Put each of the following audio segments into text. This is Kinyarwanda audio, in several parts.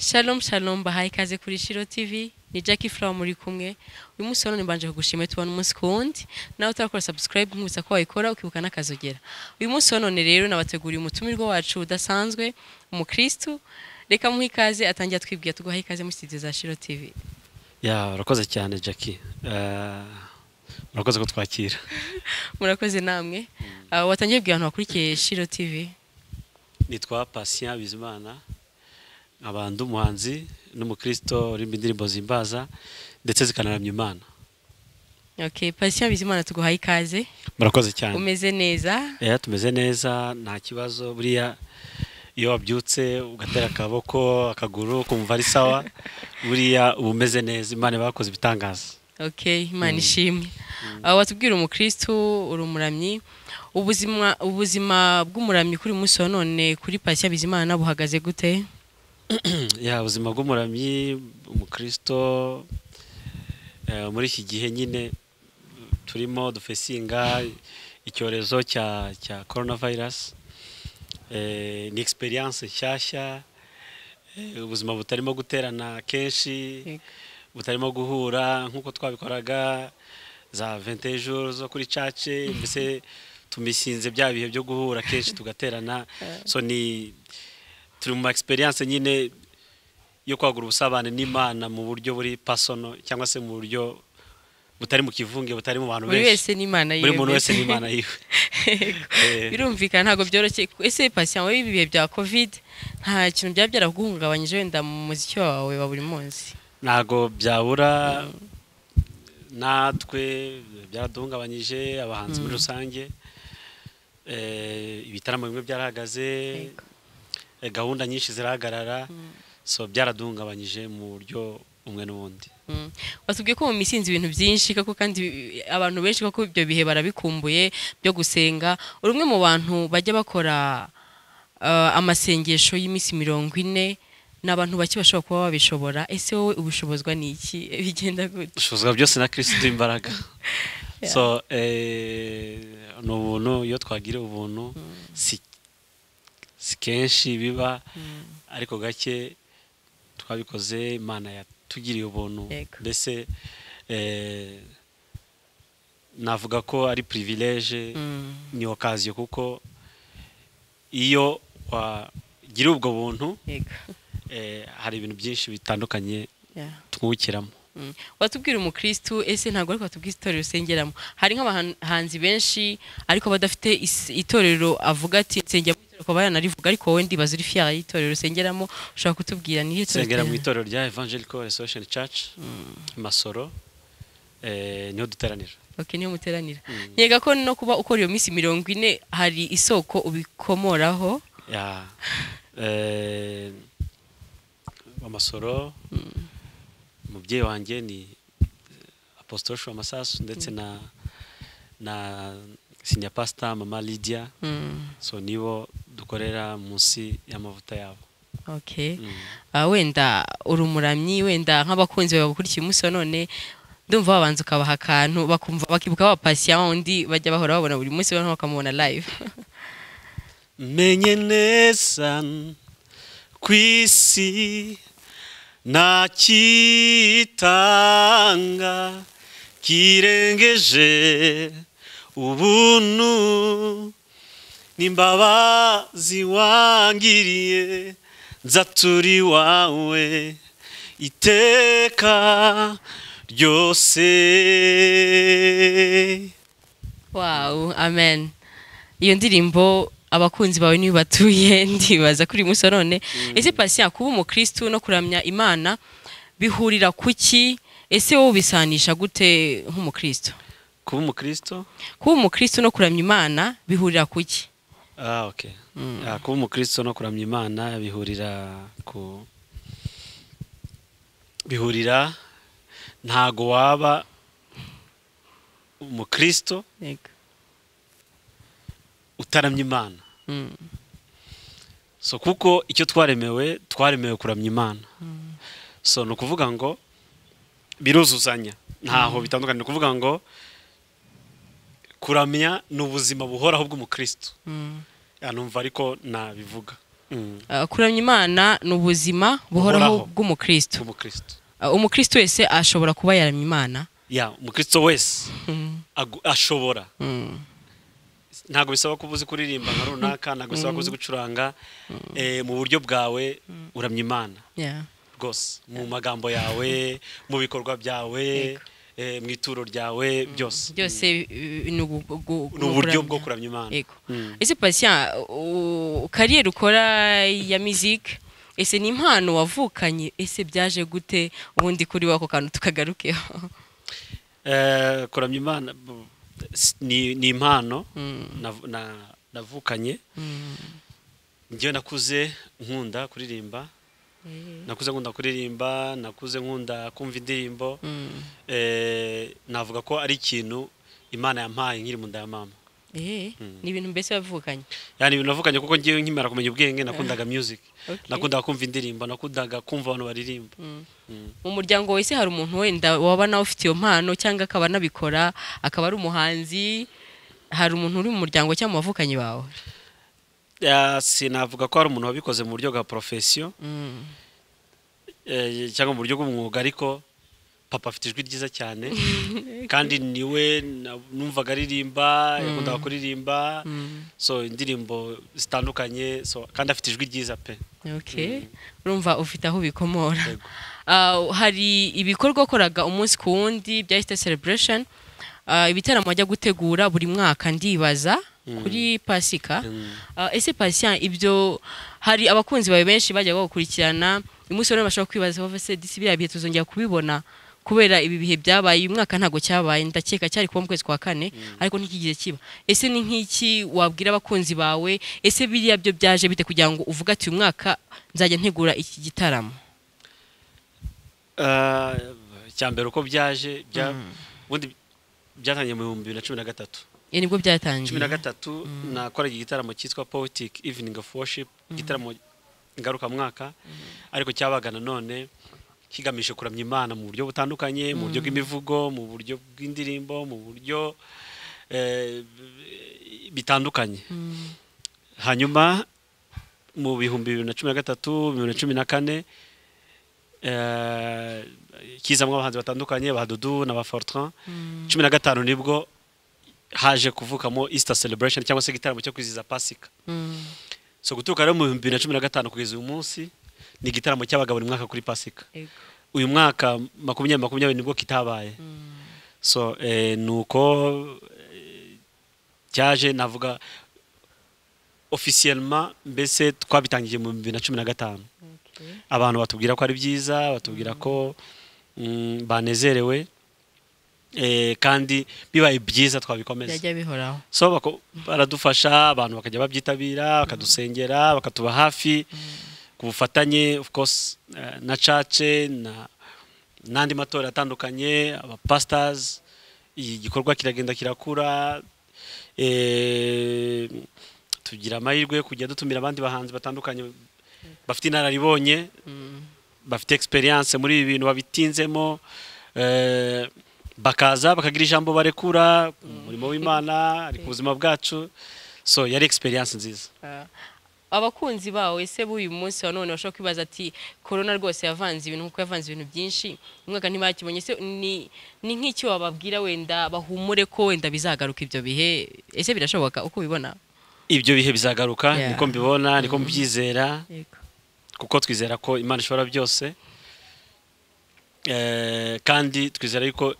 shalom shalom bahaye ikaze kuri shiro tv ni jackie flower muri kumwe uyu munsi rero mbanje kugushimira tubona umunsi ku wundi nawe utarakora subscribe nkwibutsa ko wayikora ukibuka n'akazi ugira uyu munsi none rero nabateguriye umutumirwa wacu udasanzwe umukristu reka muhe ikaze atangira twibwira tuguhaye ikaze muri studio za shiro tv ya urakoze cyane jackie eh, murakoze kutwakira murakoze namwe mm. ah, watangiye kubwira abantu bakurikiye shiro tv nitwa patient bizimana abantu umuhanzi n'umukristo urimo indirimbo zimbaza ndetse zikanaramya imana ok pasiyo bizimana tuguhaye ikaze murakoze cyane umeze neza rero eh, tumeze neza nta kibazo buriya iyo wabyutse ugatera akaboko akaguru ukumva ari sawa buriya uba umeze neza imana iba yakoze ibitangaza ok imana mm. ishimwe watubwira mm. umukristo uri umuramyi ubuzima bw'umuramyi kuri munsi wa none kuri pasiyo bizimana buhagaze gute ya ubuzima bw'umuramyi umukristo eh, muri iki gihe nyine turimo dufesinga icyorezo cya korona vayirasi eh, ni egisperiyanse nshyashya eh, ubuzima butarimo guterana kenshi butarimo guhura nk'uko twabikoraga za ventejuru zo kuri cace mbese tumisinze bya bihe byo guhura kenshi tugaterana so ni turi mu ma experience nyine yo kwagura ubusabane n'imana mu buryo buri pasono cyangwa se mu buryo butari mu kivunge butari mu bantu benshi buri wese n'imana yiwe buri muntu wese n'imana yiwe eh. birumvikana ntabwo byoroshye ese patient wowe ibi bihe bya covid nta kintu byaba byaraguhungabanyije wenda mu muziki wawe wa buri munsi ntabwo byabura natwe byaraduhungabanyije abahanzi muri mm. rusange eh, ibitaramo bimwe byarahagaze Eh, gahunda nyinshi zirahagarara so byaradungabanyije mu buryo umwe n'ubundi basubwiye hmm. ko mu misinzi ibintu byinshi koko kandi abantu benshi koko ibyo bihe barabikumbuye byo gusenga uri mu bantu bajya bakora eh, amasengesho y'iminsi mirongo ine ni abantu bake bashobora kuba babishobora ese wowe ubishobozwa ni iki eh, bigenda gutya ushobozwa byose na kirisitu imbaraga so ni ubuntu iyo twagira ubuntu hmm. si si kenshi biba mm. ariko gake twabikoze imana yatugiriye ubuntu mbese eh, navuga ko ari privilege mm. ni okaziyo kuko iyo wagira ubwo buntu eh, hari ibintu byinshi bitandukanye twukiramo mm. watubwira umukristu ese ntabwo ariko watubwira itorero usengeramo hari nk'abahanzi benshi ariko badafite itorero avuga ati nsengera ukaba yanarivuga ariko wowe ndibaza uri fiyara y'itorero usengeramo ushobora kutubwira ni itorero nsengera mu itorero rya evangelical restoration church mm. masoro eh, niho duteranira niyo muteranira nkega mm. ko no kuba ukora iyo minsi mirongo ine hari isoko ubikomoraho amasoro eh, mm. umubyeyi wanjye ni apostosho amasasu ndetse na sinya pasita mama lidiya hmm. so nibo dukorera munsi y'amavuta yabo hmm. ah, wenda urumuramyi wenda nk'abakunzi bawe bakurikiye umunsi wa none ndumva wabanza ukabaha akantu bakumva bakibuka bapasiya wundi bajya bahora babona buri munsi bakamubona live menye neza ku isi nta kirengeje ubuntu n'imbabazi wangiriye nzaturi wawe iteka ryose wawu amen iyo ndirimbo abakunzi bawe niyo batuye ndibaza kuri musa none mm. ese pasiya kuba umukirisitu no kuramya imana bihurira ku ki ese wowe ubisanisha gute nk'umukirisitu kuba umukristo kuba umukristo no kuramya imana bihurira ku ki ah, hmm. ah, kuba umukristo no kuramya imana bihurira ku bihurira ntago waba umukristo utaramya imana hmm. so kuko icyo twaremewe twaremewe kuramya imana hmm. so ni ukuvuga ngo biruzuzanya ntaho bitandukanye ni ukuvuga ngo kuramya ni ubuzima buhoraho bw'umukristo mm. numva ariko nabivuga mm. uh, kuramya imana ni ubuzima buhoraho bw'umukristo uh, umukristo wese ashobora kuba yaramya imana ya umukristo wese mm. ashobora ntabwo bisaba ko uzi kuririmba nka runaka ntabwo bisaba ko uzi gucuranga eh, mu buryo bwawe uramya imana rwose mu magambo yawe mu bikorwa byawe Eh, mu ituro ryawe mm. byose byose ni mm. uburyo bwo kuramya imana mm. ese pasiya kariyeri ukora ya mizike ese ni impano wavukanye ese byaje gute ubundi kuri wako kantu tukagarukeho eh, kuramya imana ni impano navukanye ngewe nakuze nkunda kuririmba Mm. nakuze nkunda kuririmba nakuze nkunda kumva indirimbo mm. eh, navuga ko ari ikintu imana yampaye nkiri mu nda ya mama eh, mm. ni ibintu mbese wavukanye ni ibintu wavukanye kuko ngewe nkimara kumenya ubwenge nakundaga eh, music nakundaga kumva indirimbo nakundaga kumva abantu baririmba mu muryango wese hari umuntu wenda waba nawe ufite iyo mpano cyangwa akaba anabikora akaba ari umuhanzi hari umuntu uri mu muryango cyangwa mu bavukanyi bawe sinavuga ko hari umuntu wabikoze mu buryo bwa porofesiyo eh, cyangwa mu buryo bw'umwuga ariko papa afite ijwi ryiza cyane kandi niwe numvaga aririmba yakundaga mm. kuririmba mm. so indirimbo zitandukanye kandi afite ijwi ryiza pe mm. urumva ufite aho ubikomora ah, hari ibikorwa wakoraga umunsi ku wundi byahita celebration ah, ibitaramo ajya gutegura buri mwaka ndibaza Mm. kuri pasika mm. uh, ese pasiya ibyo hari abakunzi bawe benshi bajya bagukurikirana umunsi wari bashobora kwibaza bava se disi biriya bihe tuzongera kubibona kubera ibi bihe byabaye uyu mwaka ntabwo cyabaye ndakeka cyari kuba mu kwezi kwa kane mm. ariko ntikigize kiba ese ni nk'iki wabwira abakunzi bawe ese biriya byo byaje bite kugira ngo uvuge ati uyu mwaka nzajya ntegura iki gitaramo uh, mbere uko byaje byatangiye mu bihumbi bibiri na cumi na gatatu nibwo byatangiye cumi na gatatu mm. nakoraga igitaramo cyitwa poetic evening of worship mm. igitaramo ngarukamwaka mm. ariko cyabaga nanone kigamije kuramya imana mu buryo butandukanye mu buryo bw'imivugo mu buryo bw'indirimbo mu buryo eh, bitandukanye hanyuma mu bihumbi bibiri na cumi na gatatu bibiri na cumi na kane eh, kizamo abahanzi batandukanye ba dudu na ba fortran cumi na gatanu nibwo haje kuvukamo easter celebration cyangwa se igitaramo cyo kwizihiza pasika mm. so guturuka rero mu bihumbi na cumi na gatanu kugeza uyu munsi ni igitaramo cyabaga mwaka kuri pasika uyu mwaka makumyabiri makumyabiri nibwo kitabaye mm. so eh, ni uko eh, cyaje navuga ofisiyelma mbese twabitangiye mu bibiri na cumi na gatanu abantu batubwira ko ari byiza batubwira ko mm. banezerewe Eh, kandi bibaye byiza twabikomeza so baradufasha abantu bakajya babyitabira bakadusengera bakatuba hafi mm. ku bufatanye of course eh, na cace n'andi matora atandukanye abapasitazi iki gikorwa kiragenda kirakura eh, tugira amahirwe yo kujya dutumira abandi bahanzi batandukanye bafite inararibonye mm. bafite experience muri ibi bintu babitinzemo bakaza bakagira ijambo barekura umurimo w'imana ari ku buzima bwacu so yari experience nziza uh, abakunzi bawe ese b'uyu munsi wa none bashobora kwibaza ati korona rwose yavanze ibintu kuko yavanze ibintu byinshi umwaka ntibakibonye se ni nk'icyo wababwira wenda bahumure ko wenda bizagaruka ibyo bihe ese birashoboka uko ubibona ibyo bihe bizagaruka niko mbibona niko mm-hmm. mbyizera kuko twizera ko imana ishobora byose eh, kandi twizera yuko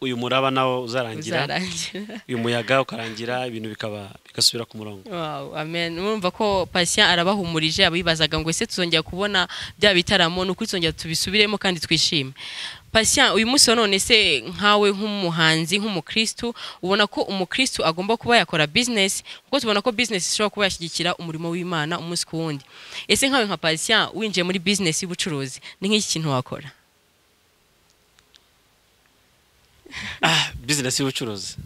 uyu muraba nawo uzarangira uyu muyaga ukarangira ibintu bikaba bigasubira ku murongo urumva ko pasiya arabahumurije abibazaga ngo ese tuzongera kubona bya bitaramo ni ukwisongera tubisubiremo kandi twishime pasiya uyu munsi wa none se nkawe nk'umuhanzi nk'umukristu ubona ko umukristu agomba kuba yakora bizinesi kuko tubona ko bizinesi ishobora kuba yashyigikira umurimo w'imana umunsi ku wundi ese nkawe nka pasiya winjiye muri bizinesi y'ubucuruzi ni nk'iki kintu wakora Ah, bizinesi y'ubucuruzi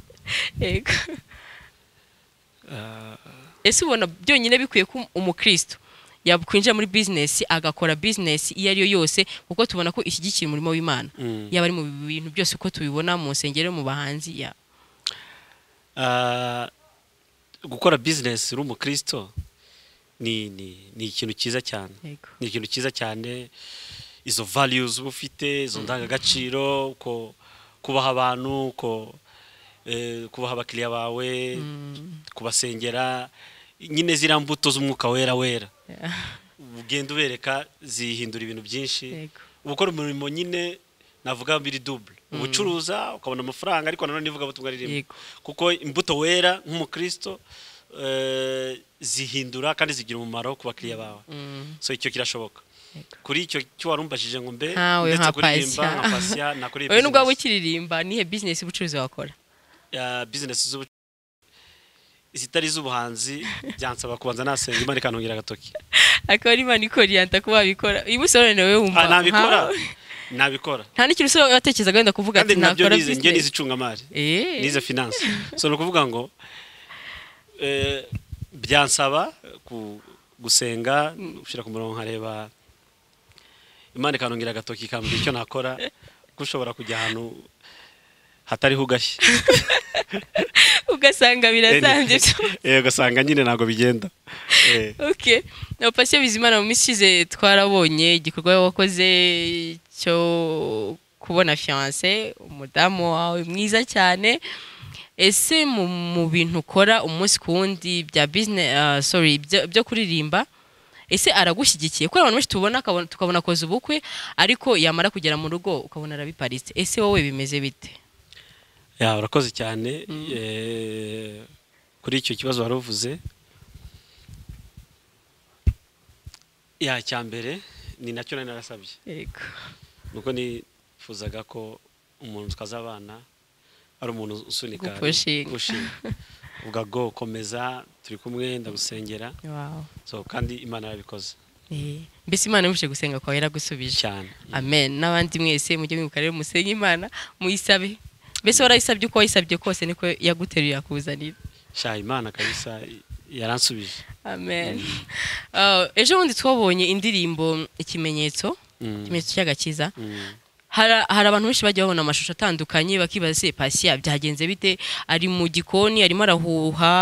eh, ese ubona byonyine bikwiye ko umukristo yakwinjira muri bizinesi agakora bizinesi iyo ari yo yose kuko tubona ko ishyigikira umurimo w'imana mm. yaba ari mu bintu byose uko tubibona mu nsengero mu bahanzi ya eh, gukora bizinesi uri umukristo ni ikintu cyiza cyane ni ikintu cyiza cyane izo variyuzi uba ufite izo mm. ndangagaciro uko kubaha abantu ko eh, kubaha abakiriya bawe mm. kubasengera nyine ziriya mbuto z'umwuka wera wera ugenda ubereka zihindura ibintu byinshi gukora umurimo nyine navuga biri dubure mm. ubucuruza ukabona amafaranga ariko nanone ivugabutumwa ririmo kuko imbuto wera nk'umukristo eh, zihindura kandi zigira umumaro ku bakiriya bawe mm. so icyo kirashoboka kuri icyo cyo warumbajije ngo mbe ah, ndetse kuririmba nka pasiya na kuri bizinesi nubwo waba ukiririmba nihe bizinesi ubucuruzi wakora bizinesi z'ubucuruzi izitari z'ubuhanzi byansaba kubanza nasenga imana ikantungera agatoki akaba imana ikoriyanta kuba wabikora iba usobanura wowe wumva ah, ntabikora nabikora nta n'ikintu usobanura watekereza wenda kuvuga ati nakora bizinesi njye nize icungamari eh. nize finance so ni ukuvuga ngo eh, byansaba gusenga gushyira ku murongo nkareba imana ikanongera agatoki ikambwira icyo nakora gushobora ushobora kujya ahantu hatariho ugashye ugasanga birazambye eh, ugasanga nyine ntabwo bigenda eh. oke na bizimana mu minsi ishize twarabonye igikorwa wakoze cyo kubona fiyanse umudamu wawe mwiza cyane ese mu bintu ukora umunsi ku wundi bya bizinesi ah, sori byo kuririmba ese aragushyigikiye kubera abantu benshi tubona tukabona akoze ubukwe ariko yamara kugera mu rugo ukabona arabiparitse ese wowe bimeze bite urakoze cyane mm. eh, kuri icyo kibazo wari uvuze ya cya mbere ni nacyo nari narasabye nuko nifuzaga ko umuntu twaza abana ari umuntu usunika gushinga ubwo komeza turi kumwe ndagusengera kandi imana yabikoze eh, mbese imana yabuje gusenga kwawe yaragusubije cyane amen n'abandi mwese mujye mwibuka rero musenge imana muyisabe mbese warayisabye uko wayisabye kose niko yaguteruye yakuzanira sha imana kabisa yaransubije amen mm. oh, ejo bundi twabonye indirimbo ikimenyetso mm. ikimenyetso cy'agakiza mm. hari abantu benshi bajya babona amashusho atandukanye bakibaza se pasiya byagenze bite ari mu gikoni arimo arahuha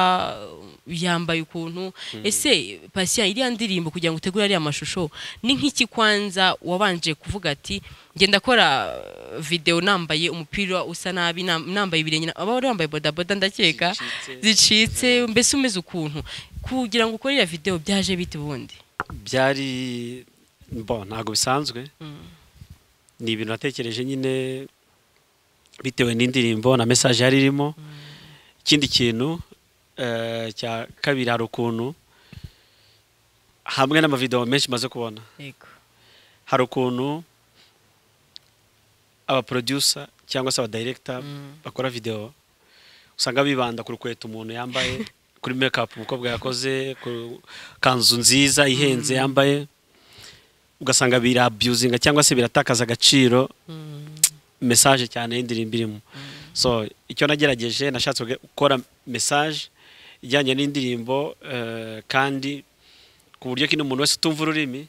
yambaye ukuntu hmm. ese pasiya iriya ndirimbo kugira ngo utegure ariya mashusho ni nk'iki kwanza wabanje kuvuga ati ngenda akora uh, videwo nambaye umupira usa nabi nambaye ibirenge aba bambaye bodaboda ndakeka zicitse hmm. mbese umeze ukuntu kugira ngo ukore iriya videwo byaje bite ubundi byari ntabwo bisanzwe hmm. ni ibintu natekereje nyine bitewe n'indirimbo na mesaje yari irimo ikindi kintu eh, cya kabiri hari ukuntu hamwe n'amavidewo menshi maze kubona hari ukuntu abaproducer cyangwa se abadiregita mm. bakora videwo usanga bibanda ku rukweto umuntu yambaye kuri mekapu umukobwa yakoze ku kanzu nziza ihenze mm. yambaye ugasanga birabyuzinga cyangwa se biratakaza agaciro mm. mesaje cyane y'indirimbo irimo mm. so icyo nagerageje nashatse gukora mesaje ijyanye n'indirimbo eh, kandi ku buryo ko umuntu wese utumva ururimi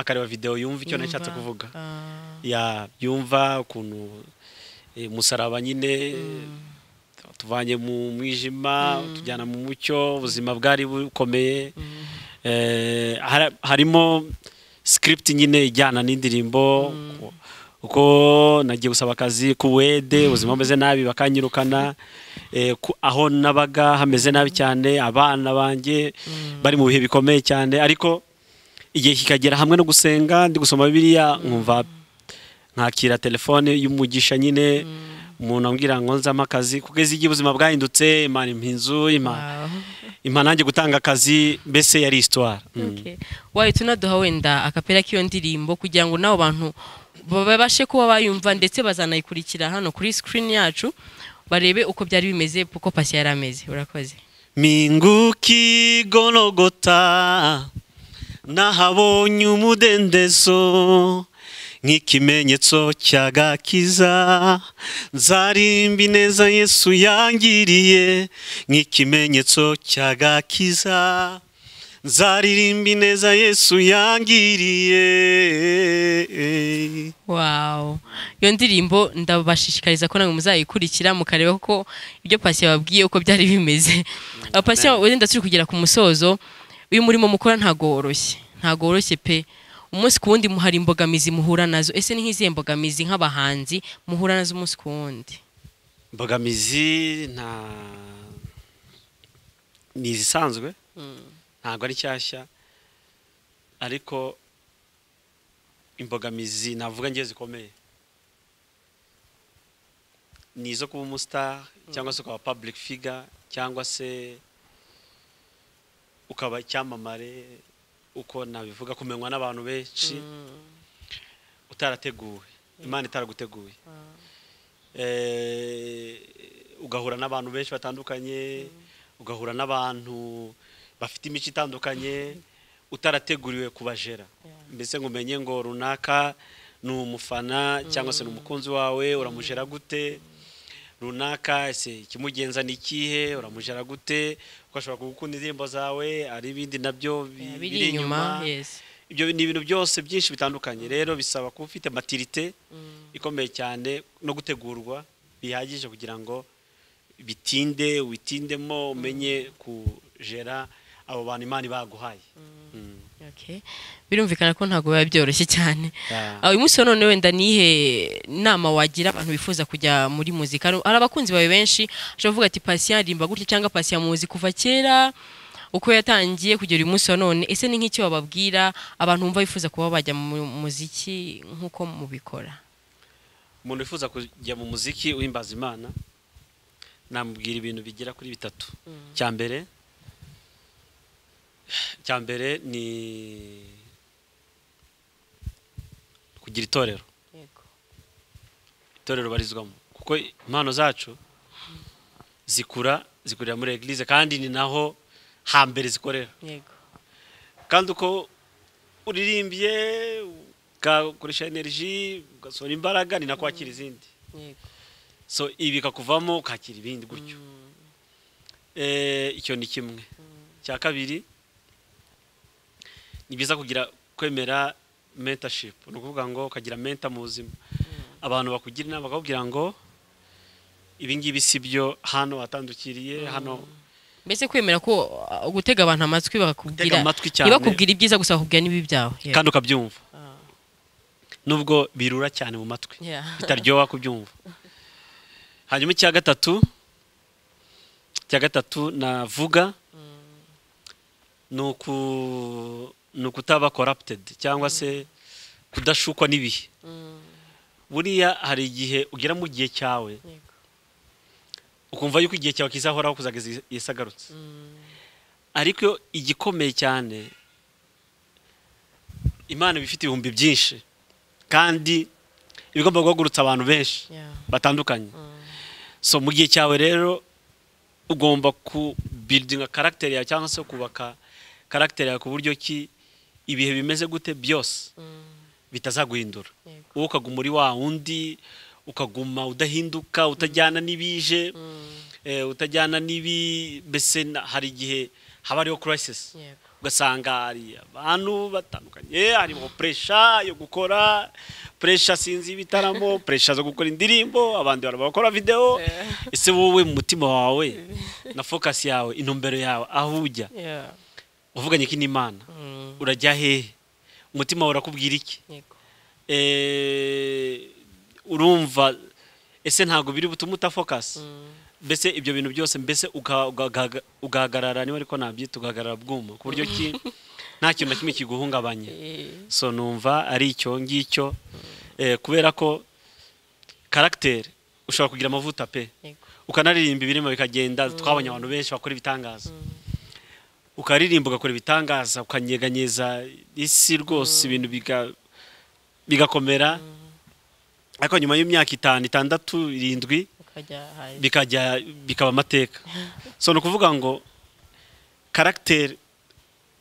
akareba videwo yumva icyo nashatse kuvuga ah. yumva ukuntu eh, umusaraba nyine mm. tuvanye mu mwijima tujyana mu mucyo ubuzima bwari bukomeye eh, harimo script nyine ijyana n'indirimbo uko nagiye gusaba akazi ku wede mm. ubuzima bumeze nabi bakanyirukana eh, aho nabaga hameze nabi cyane abana banjye mm. bari mu bihe bikomeye cyane ariko igihe kikagera hamwe no gusenga ndi gusoma biriya mm. nkumva nkakira telefone y'umugisha nyine umuntu ambwira ngo nzamo akazi kugeza igihe ubuzima bwahindutse imana impa inzu imana impanange gutanga akazi mbese yari isitwara mm. wahita unaduha wenda akapera k'iyo ndirimbo kugira ngo n'abo bantu babashe kuba bayumva ndetse bazanayikurikira hano kuri sikirini yacu barebe uko byari bimeze kuko pasi yari ameze urakoze minguki gorogota nahabonye umudendezo nk'ikimenyetso cya gakiza nzarimba ineza yesu yangiriye nk'ikimenyetso cya gakiza nzaririmba ineza yesu yangiriye wawu iyo ndirimbo ndabashishikariza ko nawe muzayikurikira mukareba ko ibyo pasi yababwiye uko byari bimeze mm. uh, pasi wenda turi kugera ku musozo uyu murimo mukora ntagoroshye ntagoroshye pe umunsi ku wundi hari imbogamizi muhura nazo ese ni nk'izihe mbogamizi nk'abahanzi muhura nazo umunsi ku wundi imbogamizi nta ni izisanzwe hmm. ntabwo ari nshyashya ariko imbogamizi navuga ngewe zikomeye ni izo kuba umusitari hmm. cyangwa se ukaba public figure cyangwa se ukaba icyamamare uko nabivuga kumenywa n'abantu benshi mm. utarateguwe imana itaraguteguye mm. eh, ugahura n'abantu benshi batandukanye mm. ugahura n'abantu bafite imico itandukanye utarateguriwe kubajera mbese ngo umenye ngo runaka ni umufana cyangwa se ni umukunzi wawe uramujera gute runaka ese ikimugenza ni ikihe uramujara gute uko ashobora kugukunda indirimbo zawe ari ibindi nabyo biri inyuma ibyo ni ibintu byose byinshi bitandukanye rero bisaba kuba ufite matirite mm. ikomeye cyane no gutegurwa bihagije kugira ngo bitinde witindemo umenye mm. kujera abo bantu imana ibaguhaye mm. birumvikana ko ntabwo biba byoroshye cyane ah. Ah, uyu munsi none wenda nihe nama wagira abantu bifuza kujya muri muzika hari abakunzi bawe benshi ushobora kuvuga ati pasiya rimba gutya cyangwa pasiya muzi kuva kera uko yatangiye kugera uyu munsi wa none ese ni nk'icyo wababwira abantu bumva bifuza kuba bajya mu muziki nk'uko mubikora umuntu wifuza kujya mu muziki uhimbaza imana namubwira ibintu bigera kuri bitatu mm. cya mbere cya mbere ni kugira itorero itorero barizwamo kuko impano zacu zikura zikurira muri eglise kandi ni naho hambere zikorera kandi uko uririmbye ugakoresha energy ugasohora imbaraga ni nako wakira mm. izindi so ibi bikakuvamo ukakira ibindi gutyo mm. eh, icyo ni kimwe mm. cya kabiri ni byiza kugira kwemera mentorship ni ukuvuga ngo ukagira menta mu buzima mm. abantu bakugira inama bakakubwira ngo ibingibi si byo hano watandukiriye mm. hano mbese kwemera ko uh, gutega abantu amatwi bakakubwira ntibakubwire ibyiza gusa bakubwira n'ibi byawe kandi ukabyumva ah. nubwo birura cyane mu matwi bitaryoha kubyumva hanyuma icya gatatu icya gatatu navuga mm. ni uku ni ukutaba corrupted cyangwa se kudashukwa n'ibihe buriya hari igihe ugera mu gihe cyawe ukumva yuko igihe cyawe kizahoraho kuzageza isagarutse mm. ariko igikomeye cyane imana iba ifite ibihumbi byinshi kandi ibigomba guhagurutsa abantu benshi batandukanye mm. so mu gihe cyawe rero ugomba ku bidinga karagiteri yawe cyangwa se kubaka karagiteri yawe ku buryo ki ibihe bimeze gute byose mm. bitazaguhindura wowe ukaguma uri wa wundi ukaguma udahinduka mm. utajyana n'ibije mm. eh, utajyana n'ibi mbese hari igihe haba hariho kurayisesi ugasanga hari abantu batandukanye eh, harimo puresha yo gukora puresha sinzi ibitaramo puresha zo gukora indirimbo abandi bakora videwo eh. ese wowe mu mutima wawe na fokasi yawe intumbero yawe aho ujya uvuganye iki n'imana mm. urajya hehe umutima urakubwira iki eh, urumva ese ntabwo biri butume utafokasi mm. mbese ibyo bintu byose mbese ugahagarara niba ariko nabyita ugahagarara bwuma ku buryo ki nta kintu na kimwe kiguhungabanye eh. so numva ari icyo ngicyo eh, kubera ko karagiteri ushobora kugira amavuta pe ukanaririmba ibirimo bikagenda twabonye abantu mm. benshi bakora ibitangaza ukaririmba ugakora ibitangaza ukanyeganyeza isi rwose mm. ibintu bigakomera mm. ariko nyuma y'imyaka itanu itandatu irindwi bikajya bikaba amateka so ni ukuvuga ngo karagiteri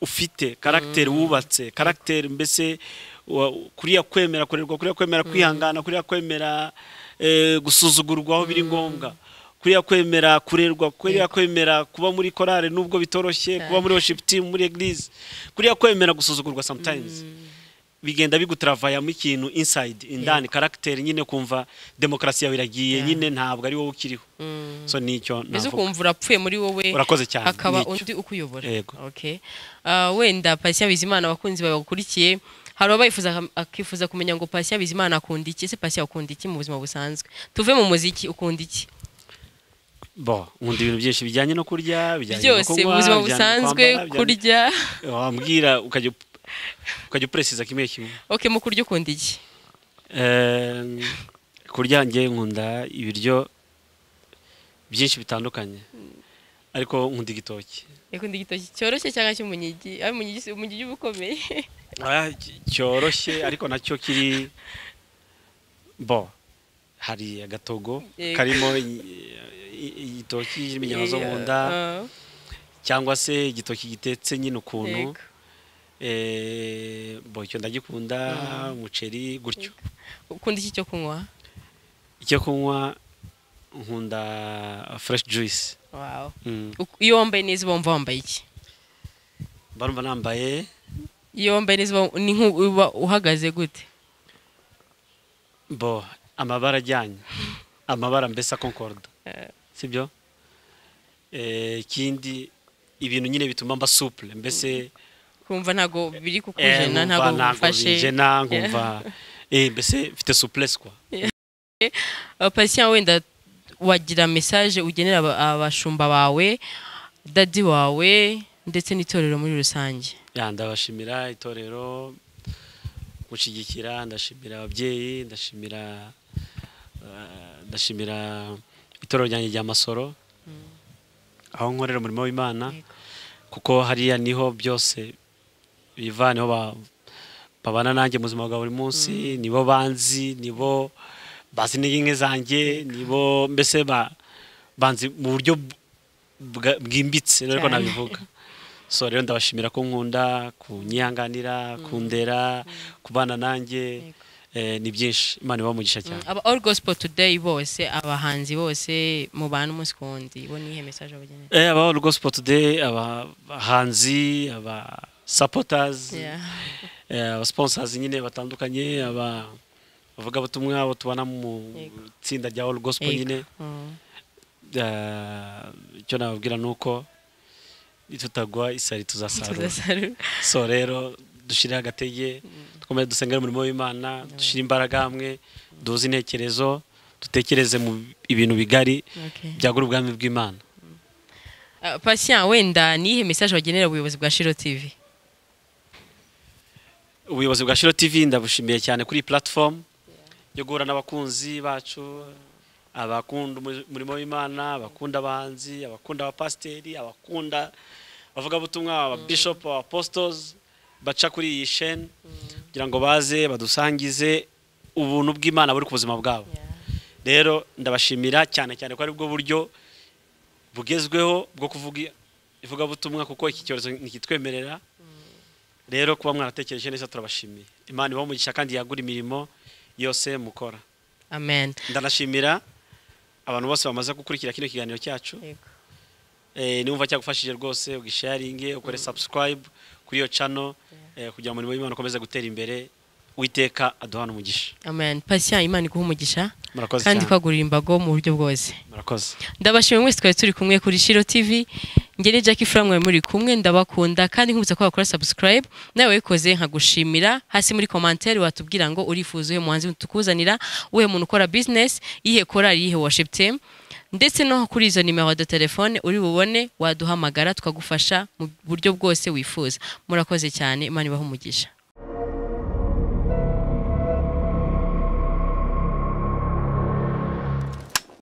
ufite karagiteri mm. wubatse karagiteri mbese kuriya kwemera kurerwa kuriya kwemera kwihangana kuriya kwemera eh, gusuzugurwa aho biri ngombwa kuriya kwemera kurerwa kuriya kwemera kuba muri korale nubwo bitoroshye eh. kuba muri worship team muri eglise kuriya kwemera gusuzugurwa sometimes mm. bigenda biguturavayamo ikintu inside indani karagiteri nyine kumva demokarasi yawe iragiye eh. nyine ntabwo ari wowe ukiriho mm. so nicyo navuga ukumva urapfuye muri wowe urakoze cyane akaba undi ukuyobora uh, wenda pasiya bizimana abakunzi bawe bakurikiye hari abayifuza akifuza kumenya ngo pasiya bizimana akunda iki ese pasiya akunda iki mu buzima busanzwe tuve mu muziki ukunda iki bo nkunda ibintu byinshi bijyanye no kurya byose mu busanzwe kurya wambwira ah, ukajya upuresiza kimwe kimwe oke mu kurya ukunda iki kurya ngiye nkunda ibiryo byinshi bitandukanye ariko nkunda igitoki nkunda igitoki cyoroshye cyangwa cy'umunyigi umunyigi uba ukomeye ah, cyoroshye ariko nacyo kiri bo hari agatogo karimo igitoki inyama zo mu nda uh-huh. cyangwa se igitoki gitetse nyine ukuntu eh, icyo ndagikunda uh-huh. umuceri gutyo ukunda iki cyo kunywa icyo kunywa nkunda fureshi juyisi mm. iyo wambaye neza uba wambaye iki barumva nambaye iyo wambaye neza uba uhagaze gute bo amabara ajyanye amabara mbese akonkorda eh. si byo eh, ikindi ibintu nyine bituma mba supure mbese mm. kumva ntabwo biri kukujena eh, ntabwo bifashe nkumva mbese mfite supuresi kwa wenda wagira mesaje ugenera abashumba bawe dadi wawe ndetse n'itorero muri rusange ndabashimira itorero gushyigikira ndashimira ababyeyi ndashimira ndashimira itorero ryanjye rya masoro aho nkorera umurimo w'imana kuko hariya niho byose biva babana nanjye mu buzima bwa buri munsi mm. nibo banzi nibo bazi n'inkingi zanjye nibo mbese banzi mu buryo bwimbitse rero ko nabivuga so rero ndabashimira ko nkunda kunyihanganira mm. kundera mm. kubana nanjye Eh, ni byinshi imana iba mugisha cyane mm, aba all gospel today bose abahanzi bose mubana umunsi ku wundi bo nihe message abagenera eh, aba all gospel today abahanzi aba supporters eh, aba sponsors nyine batandukanye aba bavuga butumwa abo tubana mu tsinda rya all gospel nyine mm. icyo nababwira ni uko nitutagwa isari tuzasarura so rero dushyire agatege twumve mm. dusengere umurimo w'imana dushyire imbaraga hamwe duhuze intekerezo dutekereze mu ibintu bigari byagura ubwami bw'imana mm. uh, pasiya wenda niyihe mesaje wagenera ubuyobozi bwa shiro tivi ubuyobozi bwa shiro tivi ndabushimiye cyane kuri platifomu yo guhura n'abakunzi bacu abakunda umurimo w'imana abakunda abahanzi abakunda abapasiteri abakunda abavugabutumwa ababishopu mm. abapositozi baca kuri iyi sheni mm. kugira ngo baze badusangize ubuntu bw'imana buri ku buzima bwabo rero ndabashimira cyane cyane ko ari aribwo buryo bugezweho bwo kuvuga ivugabutumwa kuko iki cyorezo ntikitwemerera mm. rero kuba mwaratekereje neza turabashimiye imana ibaho umugisha kandi yagura imirimo yose mukora amen ndanashimira abantu bose bamaze gukurikira kino kiganiro cyacu Eh, niba cyagufashije rwose ugisharinge ukore mm. subscribe kuri iyo cano eh, kugira umurimo w'imana ukomeze gutera imbere witeka aduhana umugisha amen pasiya imana iguha umugisha kandi kwagurira imbago mu buryo bwose murakoze ndabashimira mwese twari turi kumwe kuri shiro tv njye ni jackie frank muri kumwe ndabakunda kandi nkubutsa ko wakora subscribe nawe wayikoze nkagushimira hasi muri komantere watubwira ngo urifuza uyu muhanzi tukuzanira uwe muntu ukora business iyihe korali iyihe worship team ndetse no kuri izo nimero de telefone uri bubone waduhamagara tukagufasha mu buryo bwose wifuza murakoze cyane imana ibaha umugisha